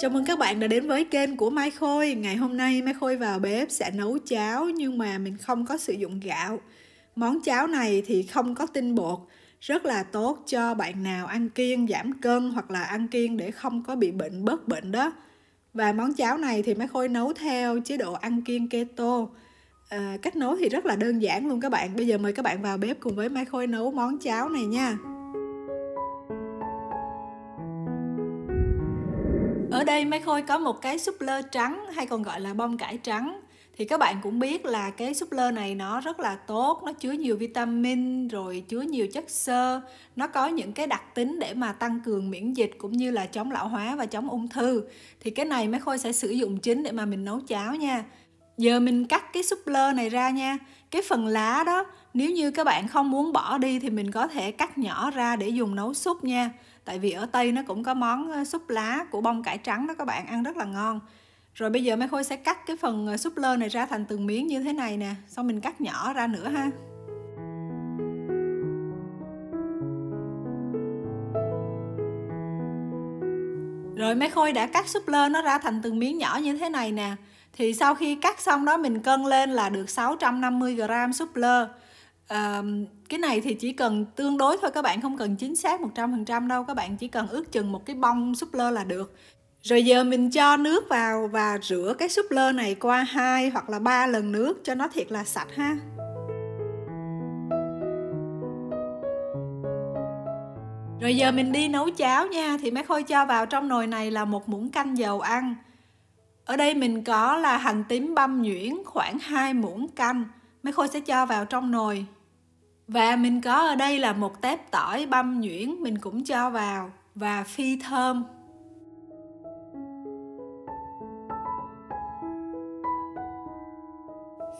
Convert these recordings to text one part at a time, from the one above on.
Chào mừng các bạn đã đến với kênh của Mai Khôi Ngày hôm nay Mai Khôi vào bếp sẽ nấu cháo nhưng mà mình không có sử dụng gạo Món cháo này thì không có tinh bột Rất là tốt cho bạn nào ăn kiêng giảm cân hoặc là ăn kiêng để không có bị bệnh bớt bệnh đó Và món cháo này thì Mai Khôi nấu theo chế độ ăn kiêng keto à, Cách nấu thì rất là đơn giản luôn các bạn Bây giờ mời các bạn vào bếp cùng với Mai Khôi nấu món cháo này nha Ở đây Mai Khôi có một cái súp lơ trắng hay còn gọi là bông cải trắng thì các bạn cũng biết là cái súp lơ này nó rất là tốt nó chứa nhiều vitamin rồi chứa nhiều chất xơ nó có những cái đặc tính để mà tăng cường miễn dịch cũng như là chống lão hóa và chống ung thư thì cái này mấy khôi sẽ sử dụng chính để mà mình nấu cháo nha giờ mình cắt cái súp lơ này ra nha cái phần lá đó nếu như các bạn không muốn bỏ đi thì mình có thể cắt nhỏ ra để dùng nấu súp nha tại vì ở tây nó cũng có món ờ, súp lá của bông cải trắng đó các bạn ăn rất là ngon rồi bây giờ mấy khôi sẽ cắt cái phần ờ, súp lơ này ra thành từng miếng như thế này nè xong mình cắt nhỏ ra nữa ha Rồi mấy khôi đã cắt súp lơ nó ra thành từng miếng nhỏ như thế này nè. Thì sau khi cắt xong đó mình cân lên là được 650g súp lơ cái này thì chỉ cần tương đối thôi các bạn không cần chính xác 100% đâu các bạn chỉ cần ước chừng một cái bông súp lơ là được rồi giờ mình cho nước vào và rửa cái súp lơ này qua hai hoặc là ba lần nước cho nó thiệt là sạch ha Rồi giờ mình đi nấu cháo nha Thì mấy Khôi cho vào trong nồi này là một muỗng canh dầu ăn Ở đây mình có là hành tím băm nhuyễn khoảng 2 muỗng canh mấy Khôi sẽ cho vào trong nồi và mình có ở đây là một tép tỏi băm nhuyễn mình cũng cho vào và phi thơm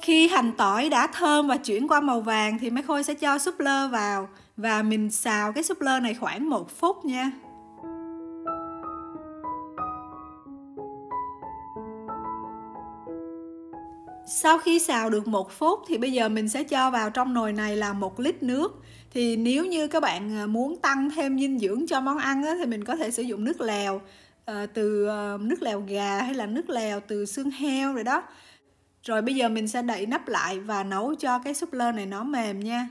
khi hành tỏi đã thơm và chuyển qua màu vàng thì mấy khôi sẽ cho súp lơ vào và mình xào cái súp lơ này khoảng một phút nha sau khi xào được một phút thì bây giờ mình sẽ cho vào trong nồi này là một lít nước thì nếu như các bạn à, muốn tăng thêm dinh dưỡng cho món ăn á, thì mình có thể sử dụng nước lèo ờ, từ ờ, nước lèo gà hay là nước lèo từ xương heo rồi đó rồi bây giờ mình sẽ đậy nắp lại và nấu cho cái súp lơ này nó mềm nha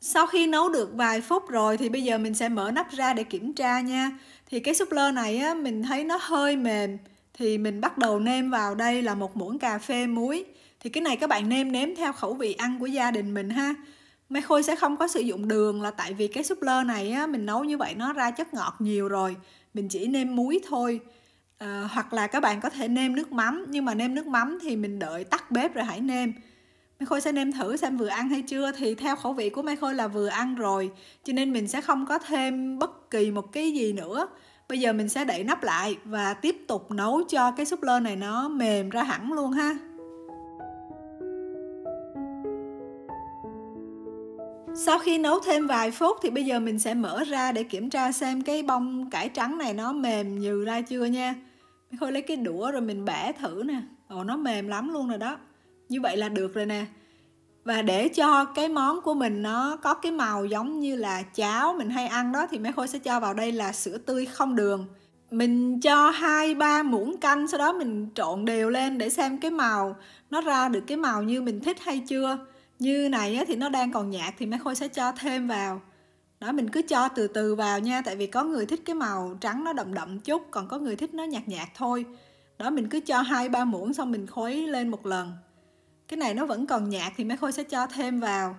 sau khi nấu được vài phút rồi thì bây giờ mình sẽ mở nắp ra để kiểm tra nha thì cái súp lơ này á, mình thấy nó hơi mềm thì mình bắt đầu nêm vào đây là một muỗng cà phê muối thì cái này các bạn nêm nếm theo khẩu vị ăn của gia đình mình ha Mai Khôi sẽ không có sử dụng đường là tại vì cái súp lơ này á, mình nấu như vậy nó ra chất ngọt nhiều rồi Mình chỉ nêm muối thôi à, Hoặc là các bạn có thể nêm nước mắm Nhưng mà nêm nước mắm thì mình đợi tắt bếp rồi hãy nêm Mai Khôi sẽ nêm thử xem vừa ăn hay chưa Thì theo khẩu vị của Mai Khôi là vừa ăn rồi Cho nên mình sẽ không có thêm bất kỳ một cái gì nữa bây giờ mình sẽ đậy nắp lại và tiếp tục nấu cho cái súp lơ này nó mềm ra hẳn luôn ha Sau khi nấu thêm vài phút thì bây giờ mình sẽ mở ra để kiểm tra xem cái bông cải trắng này nó mềm như ra chưa nha. Mình khôi lấy cái đũa rồi mình bẻ thử nè. Ồ nó mềm lắm luôn rồi đó. Như vậy là được rồi nè và để cho cái món của mình nó có cái màu giống như là cháo mình hay ăn đó thì mẹ khôi sẽ cho vào đây là sữa tươi không đường mình cho hai ba muỗng canh sau đó mình trộn đều lên để xem cái màu nó ra được cái màu như mình thích hay chưa như này thì nó đang còn nhạt thì mẹ khôi sẽ cho thêm vào đó mình cứ cho từ từ vào nha tại vì có người thích cái màu trắng nó đậm đậm chút còn có người thích nó nhạt nhạt thôi đó mình cứ cho hai ba muỗng xong mình khuấy lên một lần cái này nó vẫn còn nhạt thì mấy khôi sẽ cho thêm vào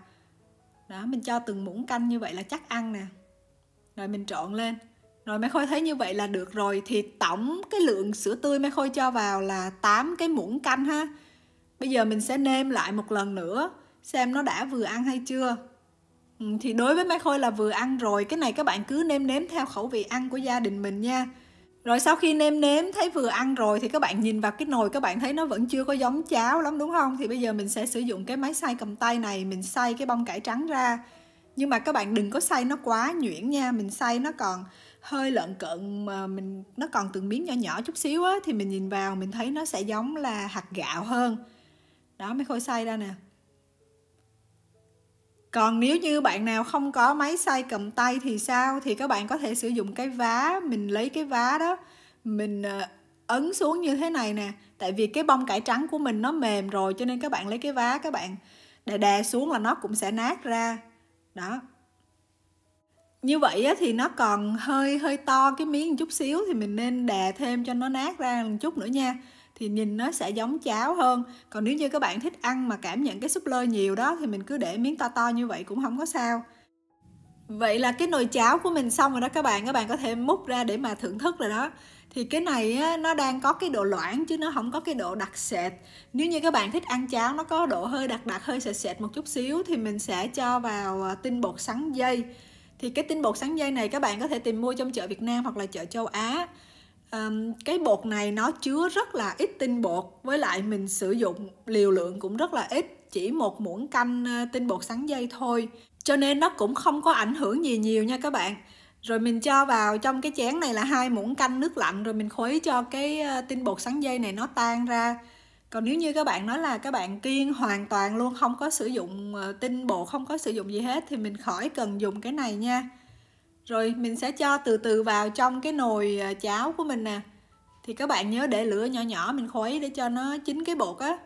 đó mình cho từng muỗng canh như vậy là chắc ăn nè rồi mình trộn lên rồi mấy khôi thấy như vậy là được rồi thì tổng cái lượng sữa tươi mấy khôi cho vào là 8 cái muỗng canh ha bây giờ mình sẽ nêm lại một lần nữa xem nó đã vừa ăn hay chưa ừ, thì đối với mấy khôi là vừa ăn rồi cái này các bạn cứ nêm nếm theo khẩu vị ăn của gia đình mình nha rồi sau khi nêm nếm thấy vừa ăn rồi thì các bạn nhìn vào cái nồi các bạn thấy nó vẫn chưa có giống cháo lắm đúng không? Thì bây giờ mình sẽ sử dụng cái máy xay cầm tay này mình xay cái bông cải trắng ra. Nhưng mà các bạn đừng có xay nó quá nhuyễn nha, mình xay nó còn hơi lợn cợn mà mình nó còn từng miếng nhỏ nhỏ chút xíu á thì mình nhìn vào mình thấy nó sẽ giống là hạt gạo hơn. Đó mới khôi xay ra nè còn nếu như bạn nào không có máy xay cầm tay thì sao thì các bạn có thể sử dụng cái vá mình lấy cái vá đó mình ờ, ấn xuống như thế này nè tại vì cái bông cải trắng của mình nó mềm rồi cho nên các bạn lấy cái vá các bạn đè đè xuống là nó cũng sẽ nát ra đó như vậy thì nó còn hơi hơi to cái miếng một chút xíu thì mình nên đè thêm cho nó nát ra một chút nữa nha thì nhìn nó sẽ giống cháo hơn còn nếu như các bạn thích ăn mà cảm nhận cái súp lơ nhiều đó thì mình cứ để miếng to to như vậy cũng không có sao vậy là cái nồi cháo của mình xong rồi đó các bạn các bạn có thể múc ra để mà thưởng thức rồi đó thì cái này á, nó đang có cái độ loãng chứ nó không có cái độ đặc sệt nếu như các bạn thích ăn cháo nó có độ hơi đặc đặc hơi sệt sệt một chút xíu thì mình sẽ cho vào à, tinh bột sắn dây thì cái tinh bột sắn dây này các bạn có thể tìm mua trong chợ Việt Nam hoặc là chợ châu Á um, cái bột này nó chứa rất là ít tinh bột với lại mình sử dụng liều lượng cũng rất là ít chỉ một muỗng canh ờ, tinh bột sắn dây thôi cho nên nó cũng không có ảnh hưởng gì nhiều nha các bạn rồi mình cho vào trong cái chén này là hai muỗng canh nước lạnh rồi mình khuấy cho cái ờ, tinh bột sắn dây này nó tan ra còn nếu như các bạn nói là các bạn kiêng hoàn toàn luôn không có sử dụng ờ, tinh bột không có sử dụng gì hết thì mình khỏi cần dùng cái này nha rồi mình sẽ cho từ từ vào trong cái nồi à, cháo của mình nè thì các bạn nhớ để lửa nhỏ nhỏ mình khuấy để cho nó chín cái bột á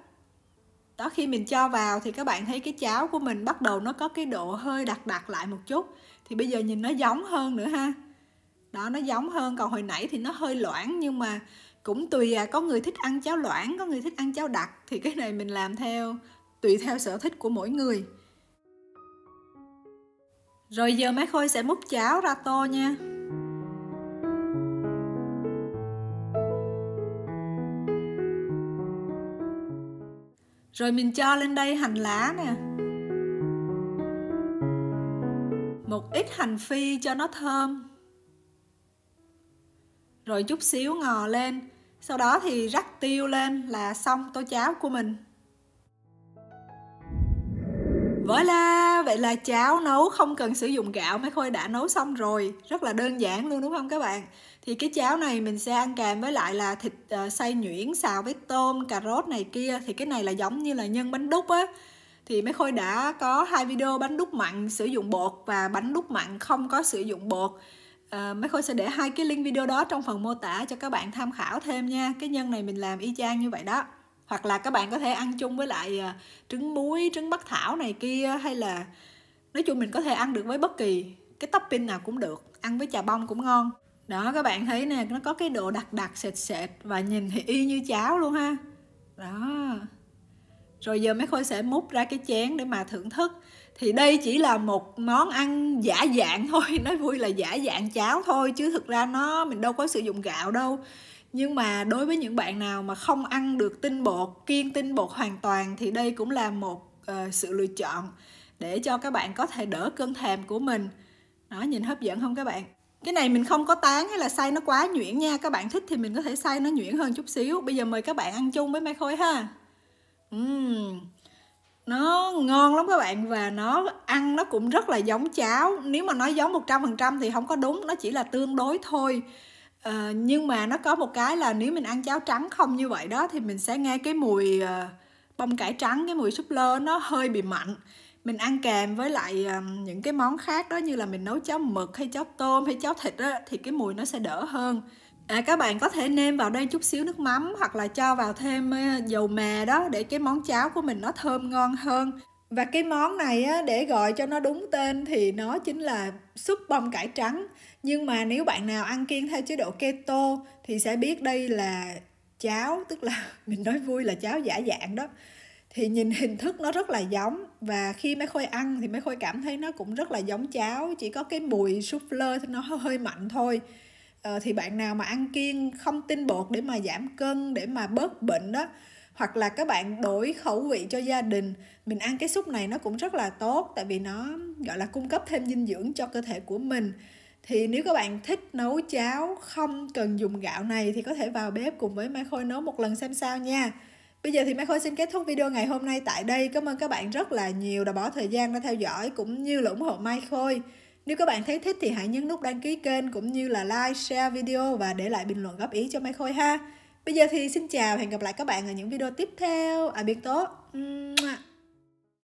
đó khi mình cho vào thì các bạn thấy cái cháo của mình bắt đầu nó có cái độ hơi đặc đặc lại một chút thì bây giờ nhìn nó giống hơn nữa ha đó nó giống hơn còn hồi nãy thì nó hơi loãng nhưng mà cũng tùy à có người thích ăn cháo loãng có người thích ăn cháo đặc thì cái này mình làm theo tùy theo sở thích của mỗi người rồi giờ má Khôi sẽ múc cháo ra tô nha. Rồi mình cho lên đây hành lá nè. Một ít hành phi cho nó thơm. Rồi chút xíu ngò lên. Sau đó thì rắc tiêu lên là xong tô cháo của mình. Voilà, vậy là cháo nấu không cần sử dụng gạo mấy Khôi đã nấu xong rồi Rất là đơn giản luôn đúng không các bạn Thì cái cháo này mình sẽ ăn kèm với lại là thịt uh, xay nhuyễn xào với tôm, cà rốt này kia Thì cái này là giống như là nhân bánh đúc á Thì mấy Khôi đã có hai video bánh đúc mặn sử dụng bột và bánh đúc mặn không có sử dụng bột Uh, mấy khôi sẽ để hai cái link video đó trong phần mô tả cho các bạn tham khảo thêm nha cái nhân này mình làm y chang như vậy đó hoặc là các bạn có thể ăn chung với lại ờ, trứng muối trứng bắc thảo này kia hay là nói chung mình có thể ăn được với bất kỳ cái topping nào cũng được ăn với trà bông cũng ngon đó các bạn thấy nè nó có cái độ đặc đặc sệt sệt và nhìn thì y như cháo luôn ha đó rồi giờ mấy khôi sẽ múc ra cái chén để mà thưởng thức thì đây chỉ là một món ăn giả dạng thôi nói vui là giả dạng cháo thôi chứ thực ra nó mình đâu có sử dụng gạo đâu nhưng mà đối với những bạn nào mà không ăn được tinh bột kiêng tinh bột hoàn toàn thì đây cũng là một uh, sự lựa chọn để cho các bạn có thể đỡ cơn thèm của mình nó nhìn hấp dẫn không các bạn cái này mình không có tán hay là xay nó quá nhuyễn nha các bạn thích thì mình có thể xay nó nhuyễn hơn chút xíu bây giờ mời các bạn ăn chung với mai khôi ha uhm. nó ngon lắm các bạn và nó ăn nó cũng rất là giống cháo nếu mà nói giống 100% thì không có đúng nó chỉ là tương đối thôi à, nhưng mà nó có một cái là nếu mình ăn cháo trắng không như vậy đó thì mình sẽ nghe cái mùi à, bông cải trắng cái mùi súp lơ nó hơi bị mạnh mình ăn kèm với lại à, những cái món khác đó như là mình nấu cháo mực hay cháo tôm hay cháo thịt đó, thì cái mùi nó sẽ đỡ hơn À, các bạn có thể nêm vào đây chút xíu nước mắm hoặc là cho vào thêm dầu mè đó để cái món cháo của mình nó thơm ngon hơn và cái món này á, để gọi cho nó đúng tên thì nó chính là súp bông cải trắng nhưng mà nếu bạn nào ăn kiêng theo chế độ keto thì sẽ biết đây là cháo tức là mình nói vui là cháo giả dạng đó thì nhìn hình thức nó rất là giống và khi mấy khôi ăn thì mấy khôi cảm thấy nó cũng rất là giống cháo chỉ có cái mùi súp lơ nó hơi mạnh thôi ờ, thì bạn nào mà ăn kiêng không tinh bột để mà giảm cân để mà bớt bệnh đó hoặc là các bạn đổi khẩu vị cho gia đình mình ăn cái súp này nó cũng rất là tốt tại vì nó gọi là cung cấp thêm dinh dưỡng cho cơ thể của mình thì nếu các bạn thích nấu cháo không cần dùng gạo này thì có thể vào bếp cùng với Mai Khôi nấu một lần xem sao nha. Bây giờ thì Mai Khôi xin kết thúc video ngày hôm nay tại đây. Cảm ơn các bạn rất là nhiều đã bỏ thời gian ra theo dõi cũng như là ủng hộ Mai Khôi. Nếu các bạn thấy thích thì hãy nhấn nút đăng ký kênh cũng như là like, share video và để lại bình luận góp ý cho Mai Khôi ha. Bây giờ thì xin chào hẹn gặp lại các bạn ở những video tiếp theo. À biệt tốt.